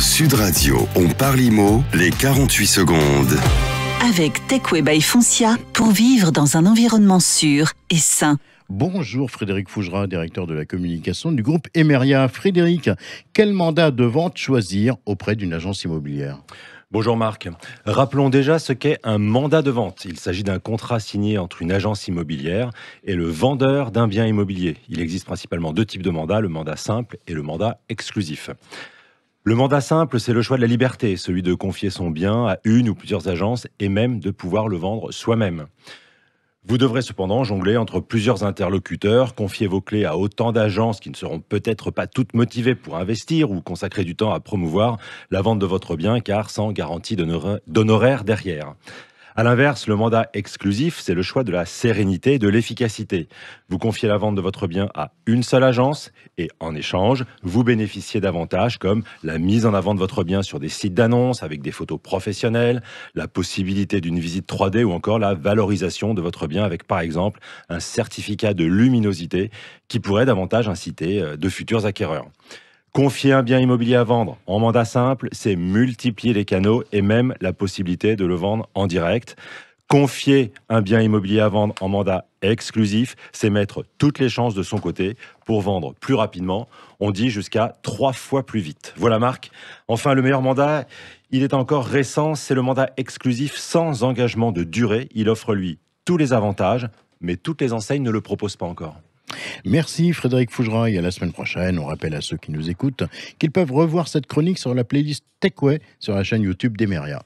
Sud Radio, on parle IMO, les 48 secondes. Avec Techway Foncia pour vivre dans un environnement sûr et sain. Bonjour Frédéric Fougera, directeur de la communication du groupe Emeria. Frédéric, quel mandat de vente choisir auprès d'une agence immobilière Bonjour Marc. Rappelons déjà ce qu'est un mandat de vente. Il s'agit d'un contrat signé entre une agence immobilière et le vendeur d'un bien immobilier. Il existe principalement deux types de mandats, le mandat simple et le mandat exclusif. Le mandat simple, c'est le choix de la liberté, celui de confier son bien à une ou plusieurs agences et même de pouvoir le vendre soi-même. Vous devrez cependant jongler entre plusieurs interlocuteurs, confier vos clés à autant d'agences qui ne seront peut-être pas toutes motivées pour investir ou consacrer du temps à promouvoir la vente de votre bien car sans garantie d'honoraires derrière. À l'inverse, le mandat exclusif, c'est le choix de la sérénité et de l'efficacité. Vous confiez la vente de votre bien à une seule agence et en échange, vous bénéficiez d'avantages comme la mise en avant de votre bien sur des sites d'annonces avec des photos professionnelles, la possibilité d'une visite 3D ou encore la valorisation de votre bien avec par exemple un certificat de luminosité qui pourrait davantage inciter euh, de futurs acquéreurs. Confier un bien immobilier à vendre en mandat simple, c'est multiplier les canaux et même la possibilité de le vendre en direct. Confier un bien immobilier à vendre en mandat exclusif, c'est mettre toutes les chances de son côté pour vendre plus rapidement, on dit jusqu'à trois fois plus vite. Voilà Marc. Enfin, le meilleur mandat, il est encore récent, c'est le mandat exclusif sans engagement de durée. Il offre lui tous les avantages, mais toutes les enseignes ne le proposent pas encore. Merci Frédéric Fougeray, et à la semaine prochaine. On rappelle à ceux qui nous écoutent qu'ils peuvent revoir cette chronique sur la playlist Techway sur la chaîne YouTube d'Emeria.